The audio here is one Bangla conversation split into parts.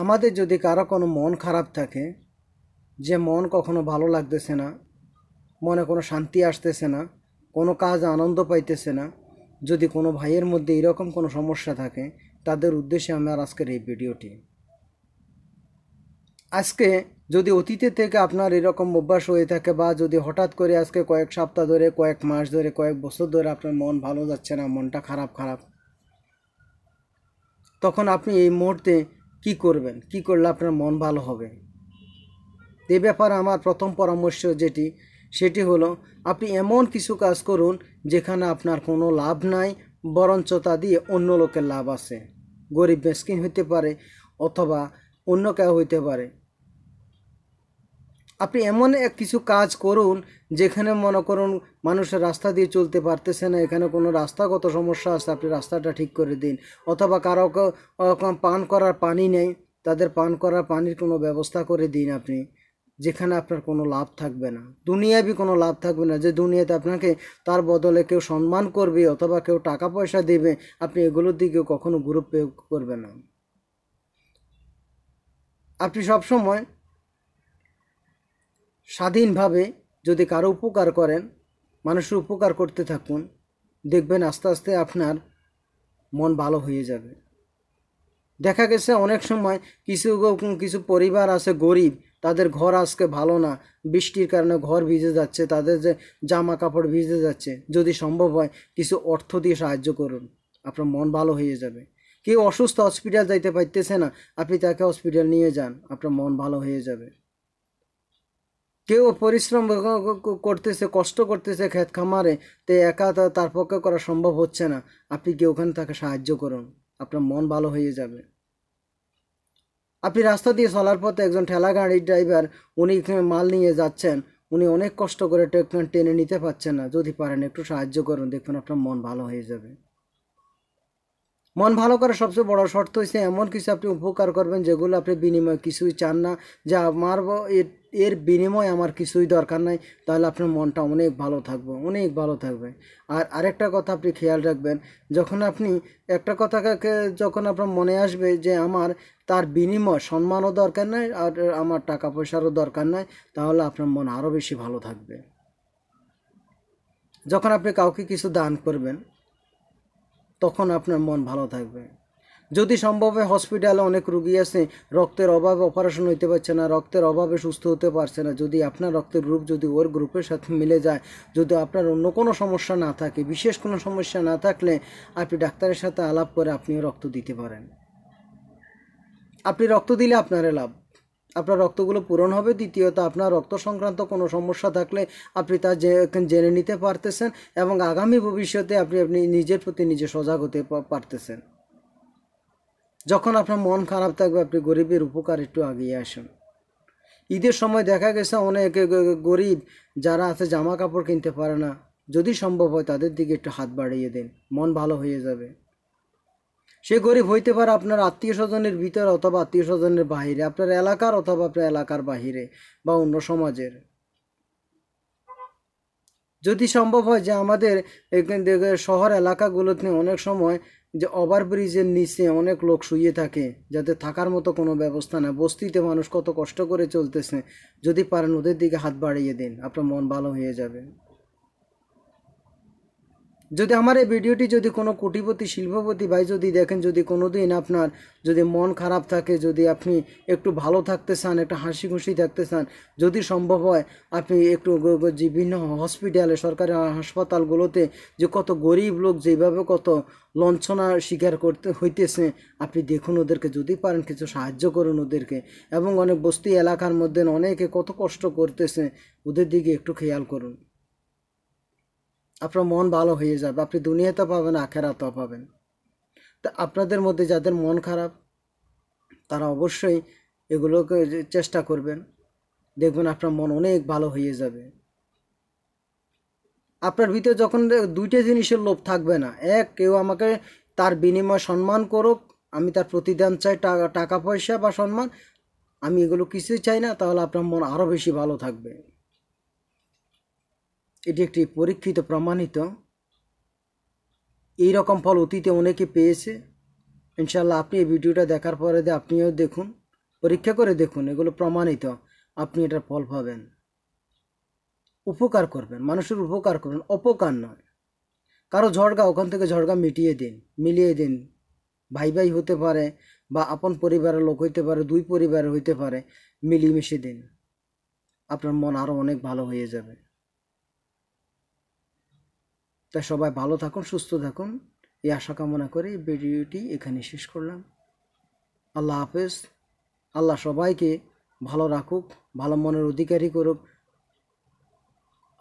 আমাদের যদি কারো কোনো মন খারাপ থাকে যে মন কখনো ভালো লাগতেছে না মনে কোনো শান্তি আসতেছে না কোনো কাজ আনন্দ পাইতেছে না যদি কোনো ভাইয়ের মধ্যে এরকম কোনো সমস্যা থাকে তাদের উদ্দেশ্যে আমার আজকের এই ভিডিওটি আজকে যদি অতীতে থেকে আপনার এরকম অভ্যাস হয়ে থাকে বা যদি হঠাৎ করে আজকে কয়েক সপ্তাহ ধরে কয়েক মাস ধরে কয়েক বছর ধরে আপনার মন ভালো যাচ্ছে না মনটা খারাপ খারাপ তখন আপনি এই মুহূর্তে কি করবেন কি করলে আপনার মন ভালো হবে এ ব্যাপারে আমার প্রথম পরামর্শ যেটি সেটি হলো আপনি এমন কিছু কাজ করুন যেখানে আপনার কোনো লাভ নাই বরঞ্চ তা দিয়ে অন্য লোকের লাভ আছে গরিব মেসকিন হইতে পারে অথবা অন্য কেউ হইতে পারে আপনি এমন এক কিছু কাজ করুন যেখানে মনে করুন মানুষের রাস্তা দিয়ে চলতে পারতেছে না এখানে কোনো রাস্তাগত সমস্যা আছে আপনি রাস্তাটা ঠিক করে দিন অথবা কারো পান করার পানি নেই তাদের পান করার পানির কোনো ব্যবস্থা করে দিন আপনি যেখানে আপনার কোনো লাভ থাকবে না দুনিয়াবি কোনো লাভ থাকবে না যে দুনিয়াতে আপনাকে তার বদলে কেউ সম্মান করবে অথবা কেউ টাকা পয়সা দেবে আপনি এগুলোর দিকে কখনো গুরুত্ব করবে না আপনি সবসময় স্বাধীনভাবে যদি কারো উপকার করেন মানুষের উপকার করতে থাকুন দেখবেন আস্তে আস্তে আপনার মন ভালো হয়ে যাবে দেখা গেছে অনেক সময় কিছু কিছু পরিবার আছে গরিব তাদের ঘর আজকে ভালো না বৃষ্টির কারণে ঘর ভিজে যাচ্ছে তাদের যে জামা কাপড় ভিজে যাচ্ছে যদি সম্ভব হয় কিছু অর্থ দিয়ে সাহায্য করুন আপনার মন ভালো হয়ে যাবে কেউ অসুস্থ হসপিটাল যাইতে পারতেছে না আপনি তাকে হসপিটাল নিয়ে যান আপনার মন ভালো হয়ে যাবে কেউ পরিশ্রম করতেছে কষ্ট করতেছে ক্ষেত খামারে তে একা তার পক্ষে করা সম্ভব হচ্ছে না আপনি কি ওখানে তাকে সাহায্য করুন আপনার মন ভালো হয়ে যাবে আপনি রাস্তা দিয়ে চলার পথে একজন ঠেলা গাড়ির ড্রাইভার উনি মাল নিয়ে যাচ্ছেন উনি অনেক কষ্ট করে টেনে নিতে পারছেন না যদি পারেন একটু সাহায্য করুন দেখবেন আপনার মন ভালো হয়ে যাবে মন ভালো করার সবচেয়ে বড় শর্ত হচ্ছে এমন কিছু আপনি উপকার করবেন যেগুলো আপনি বিনিময় কিছুই চান না যে আমার এর বিনিময় আমার কিছুই দরকার নাই তাহলে আপনার মনটা অনেক ভালো থাকবে অনেক ভালো থাকবে আর আরেকটা কথা আপনি খেয়াল রাখবেন যখন আপনি একটা কথাকে যখন আপনার মনে আসবে যে আমার তার বিনিময় সম্মানও দরকার নাই আর আমার টাকা পয়সারও দরকার নাই তাহলে আপনার মন আরও বেশি ভালো থাকবে যখন আপনি কাউকে কিছু দান করবেন তখন আপনার মন ভালো থাকবে যদি সম্ভবে হসপিটালে অনেক রুগী আছে রক্তের অভাবে অপারেশন হইতে পারছে না রক্তের অভাবে সুস্থ হতে পারছে না যদি আপনার রক্তের গ্রুপ যদি ওর গ্রুপের সাথে মিলে যায় যদি আপনার অন্য কোনো সমস্যা না থাকে বিশেষ কোনো সমস্যা না থাকলে আপনি ডাক্তারের সাথে আলাপ করে আপনিও রক্ত দিতে পারেন আপনি রক্ত দিলে আপনারে লাভ আপনার রক্তগুলো পূরণ হবে দ্বিতীয়ত আপনার রক্ত সংক্রান্ত কোনো সমস্যা থাকলে আপনি তা জেনে নিতে পারতেছেন এবং আগামী ভবিষ্যতে আপনি আপনি নিজের প্রতি নিজে সজাগ হতে পারতেছেন যখন আপনার মন খারাপ থাকবে আপনি গরিবের উপকার একটু আগিয়ে আসুন ঈদের সময় দেখা গেছে অনেক গরিব যারা আছে জামা কাপড় কিনতে পারে না যদি সম্ভব হয় তাদের দিকে একটু হাত বাড়িয়ে দেন মন ভালো হয়ে যাবে সে গরিব হইতে পারে আপনার আত্মীয় স্বজনের ভিতরে অথবা আত্মীয় স্বজনের বাহিরে আপনার এলাকার অথবা আপনার এলাকার বাহিরে বা অন্য সমাজের যদি সম্ভব হয় যে আমাদের শহর এলাকাগুলোতে অনেক সময় যে ওভারব্রিজের নিচে অনেক লোক শুয়ে থাকে যাতে থাকার মতো কোনো ব্যবস্থা না বস্তিতে মানুষ কত কষ্ট করে চলতেছে যদি পারেন ওদের দিকে হাত বাড়িয়ে দিন আপনার মন ভালো হয়ে যাবে যদি আমার এই ভিডিওটি যদি কোনো কোটিপতি শিল্পপতি ভাই যদি দেখেন যদি কোনো দিন আপনার যদি মন খারাপ থাকে যদি আপনি একটু ভালো থাকতে চান একটু হাসি খুশি থাকতে চান যদি সম্ভব হয় আপনি একটু বিভিন্ন হসপিটালে সরকারি হাসপাতালগুলোতে যে কত গরিব লোক যেভাবে কত লঞ্ছনা স্বীকার করতে হইতেছে আপনি দেখুন ওদেরকে যদি পারেন কিছু সাহায্য করুন ওদেরকে এবং অনেক বস্তি এলাকার মধ্যে অনেকে কত কষ্ট করতেছে ওদের দিকে একটু খেয়াল করুন আপনার মন ভালো হয়ে যাবে আপনি দুনিয়াতে পাবেন আখেরাতেও পাবেন তো আপনাদের মধ্যে যাদের মন খারাপ তারা অবশ্যই এগুলোকে চেষ্টা করবেন দেখবেন আপনার মন অনেক ভালো হয়ে যাবে আপনার ভিতরে যখন দুইটা জিনিসের লোভ থাকবে না এক কেউ আমাকে তার বিনিময় সম্মান করুক আমি তার প্রতিদান চাই টাকা টাকা পয়সা বা সম্মান আমি এগুলো কিছুই চাই না তাহলে আপনার মন আরও বেশি ভালো থাকবে এটি একটি পরীক্ষিত প্রমাণিত এই রকম ফল অতীতে অনেকে পেয়েছে ইনশাল্লাহ আপনি এই ভিডিওটা দেখার পরে আপনিও দেখুন পরীক্ষা করে দেখুন এগুলো প্রমাণিত আপনি এটার ফল পাবেন উপকার করবেন মানুষের উপকার করবেন অপকার নয় কারো ঝড়গা ওখান থেকে ঝড়গা মিটিয়ে দিন মিলিয়ে দিন ভাই ভাই হতে পারে বা আপন পরিবারের লোক হইতে পারে দুই পরিবারের হইতে পারে মিলিয়ে মিশিয়ে দিন আপনার মন আরও অনেক ভালো হয়ে যাবে তাই সবাই ভালো থাকুন সুস্থ থাকুন এই আশা কামনা করে ভিডিওটি এখানে শেষ করলাম আল্লাহ হাফেজ আল্লাহ সবাইকে ভালো রাখুক ভালো মনের অধিকারী করুক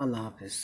আল্লাহ হাফেজ